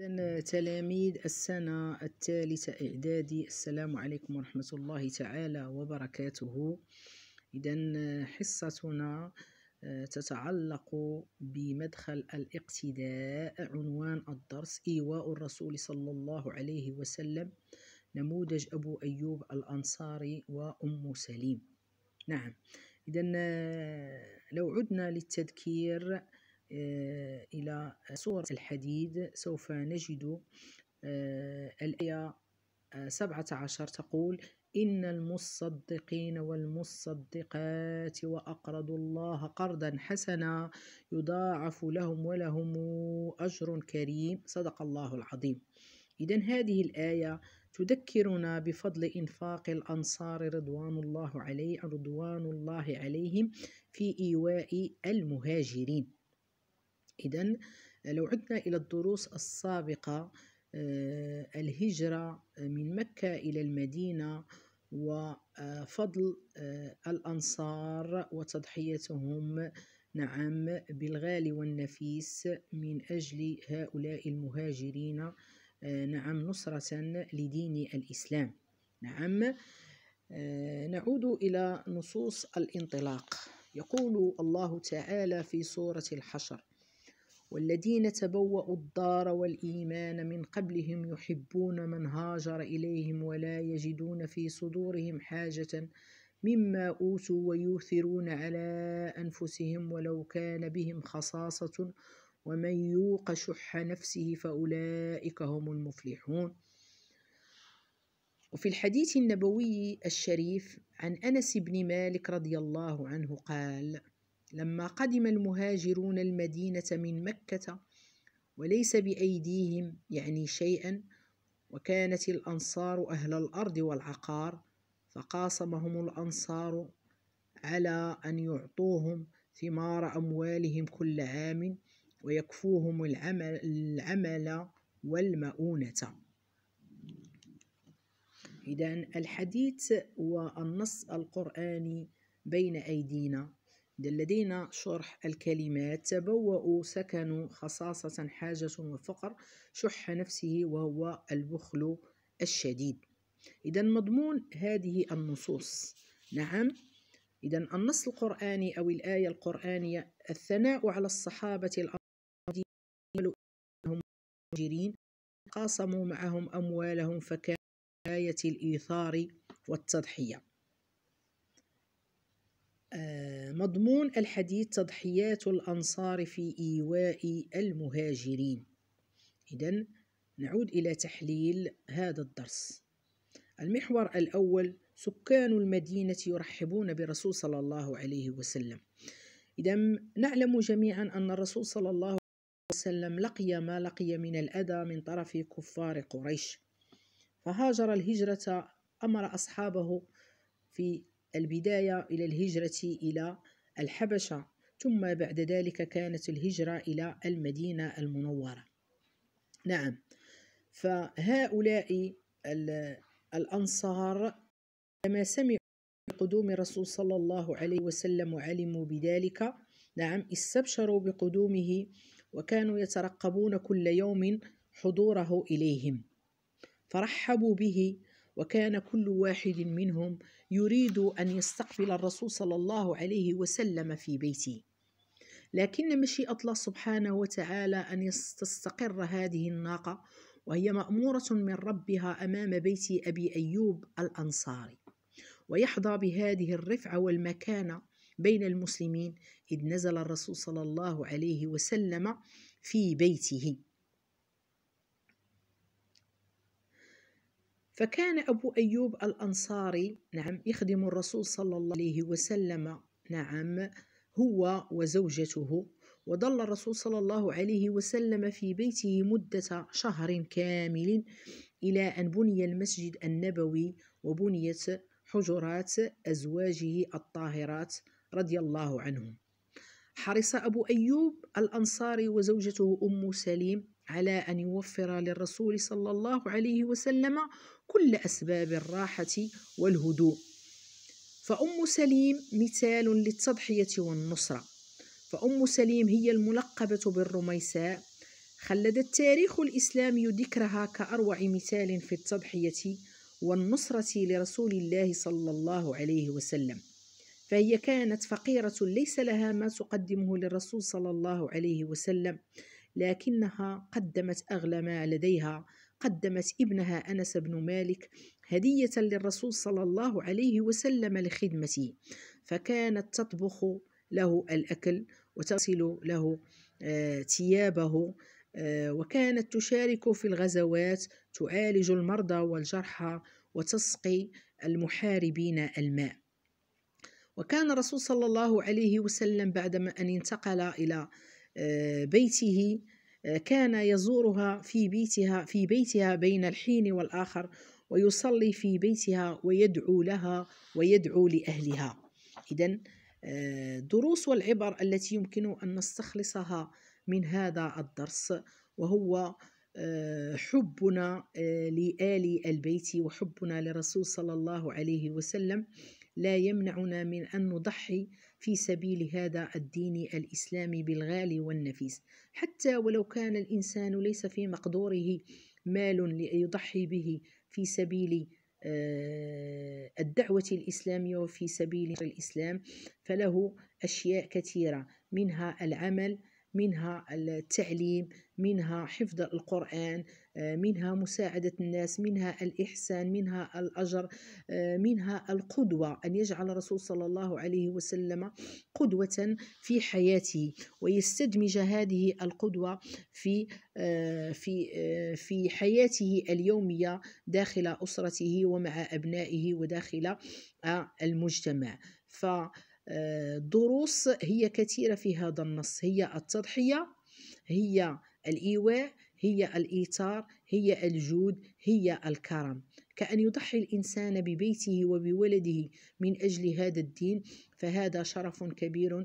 إذا تلاميذ السنة الثالثة إعدادي السلام عليكم ورحمة الله تعالى وبركاته إذا حصتنا آه، تتعلق بمدخل الاقتداء عنوان الدرس إيواء الرسول صلى الله عليه وسلم نموذج أبو أيوب الأنصاري وأم سليم نعم إذا آه، لو عدنا للتذكير آه، إلى سورة الحديد سوف نجد آه، الآية 17 تقول إن المصدقين والمصدقات وأقرضوا الله قرضا حسنا يضاعف لهم ولهم أجر كريم صدق الله العظيم إذا هذه الآية تذكرنا بفضل إنفاق الأنصار رضوان الله عليه رضوان الله عليهم في إيواء المهاجرين إذا لو عدنا إلى الدروس السابقة آه، الهجرة من مكة إلى المدينة وفضل آه، آه، الأنصار وتضحيتهم نعم بالغالي والنفيس من أجل هؤلاء المهاجرين نعم نصرة لدين الإسلام نعم نعود إلى نصوص الانطلاق يقول الله تعالى في سورة الحشر والذين تبوأوا الدار والإيمان من قبلهم يحبون من هاجر إليهم ولا يجدون في صدورهم حاجة مما أوتوا ويؤثرون على أنفسهم ولو كان بهم خصاصة ومن يوق شح نفسه فأولئك هم المفلحون وفي الحديث النبوي الشريف عن أنس بن مالك رضي الله عنه قال: لما قدم المهاجرون المدينة من مكة وليس بأيديهم يعني شيئا وكانت الأنصار أهل الأرض والعقار فقاصمهم الأنصار على أن يعطوهم ثمار أموالهم كل عام ويكفوهم العمل, العمل والمؤونة إذا الحديث والنص القرآني بين أيدينا لدينا شرح الكلمات تبوأ سكن خصاصة حاجة وفقر شح نفسه وهو البخل الشديد إذا مضمون هذه النصوص نعم إذا النص القرآني أو الآية القرآنية الثناء على الصحابة الأنصار المهاجرين قاسموا معهم أموالهم فكان آية الإيثار والتضحية آه، مضمون الحديث تضحيات الأنصار في إيواء المهاجرين إذا نعود إلى تحليل هذا الدرس المحور الأول سكان المدينة يرحبون برسول صلى الله عليه وسلم إذا نعلم جميعا أن الرسول صلى الله عليه وسلم لقي ما لقي من الأذى من طرف كفار قريش فهاجر الهجرة أمر أصحابه في البداية إلى الهجرة إلى الحبشة ثم بعد ذلك كانت الهجرة إلى المدينة المنورة نعم فهؤلاء الأنصار لما سمعوا بقدوم الرسول صلى الله عليه وسلم وعلموا بذلك نعم استبشروا بقدومه وكانوا يترقبون كل يوم حضوره إليهم فرحبوا به وكان كل واحد منهم يريد أن يستقبل الرسول صلى الله عليه وسلم في بيته لكن مشيئة الله سبحانه وتعالى أن تستقر هذه الناقة وهي مأمورة من ربها أمام بيت أبي أيوب الأنصاري ويحظى بهذه الرفعة والمكانة بين المسلمين إذ نزل الرسول صلى الله عليه وسلم في بيته فكان أبو أيوب الأنصاري نعم يخدم الرسول صلى الله عليه وسلم نعم هو وزوجته وظل الرسول صلى الله عليه وسلم في بيته مدة شهر كامل إلى أن بني المسجد النبوي وبنيت حجرات أزواجه الطاهرات رضي الله عنهم حرص أبو أيوب الأنصاري وزوجته أم سليم على أن يوفر للرسول صلى الله عليه وسلم كل أسباب الراحة والهدوء فأم سليم مثال للتضحية والنصرة فأم سليم هي الملقبة بالرميساء خلد التاريخ الإسلامي ذكرها كأروع مثال في التضحية والنصرة لرسول الله صلى الله عليه وسلم فهي كانت فقيرة ليس لها ما تقدمه للرسول صلى الله عليه وسلم لكنها قدمت أغلى ما لديها قدمت ابنها أنس بن مالك هدية للرسول صلى الله عليه وسلم لخدمته فكانت تطبخ له الأكل وتغسل له آه، ثيابه آه، وكانت تشارك في الغزوات تعالج المرضى والجرحى وتسقي المحاربين الماء وكان الرسول صلى الله عليه وسلم بعدما أن انتقل إلى آه، بيته آه، كان يزورها في بيتها في بيتها بين الحين والآخر ويصلي في بيتها ويدعو لها ويدعو لأهلها إذا آه، دروس والعبر التي يمكن أن نستخلصها من هذا الدرس وهو حبنا لآل البيت وحبنا لرسول صلى الله عليه وسلم لا يمنعنا من أن نضحي في سبيل هذا الدين الإسلامي بالغالي والنفيس حتى ولو كان الإنسان ليس في مقدوره مال ليضحي به في سبيل آه، الدعوة الإسلامية وفي سبيل الإسلام فله أشياء كثيرة منها العمل منها التعليم منها حفظ القرآن آه، منها مساعدة الناس منها الإحسان منها الأجر آه، منها القدوة أن يجعل الرسول صلى الله عليه وسلم قدوة في حياته ويستدمج هذه القدوة في آه، في في حياته اليومية داخل أسرته ومع أبنائه وداخل المجتمع ف آه، دروس هي كثيرة في هذا النص هي التضحية هي الإيواء هي الإيثار هي الجود هي الكرم كأن يضحي الإنسان ببيته وبولده من أجل هذا الدين فهذا شرف كبير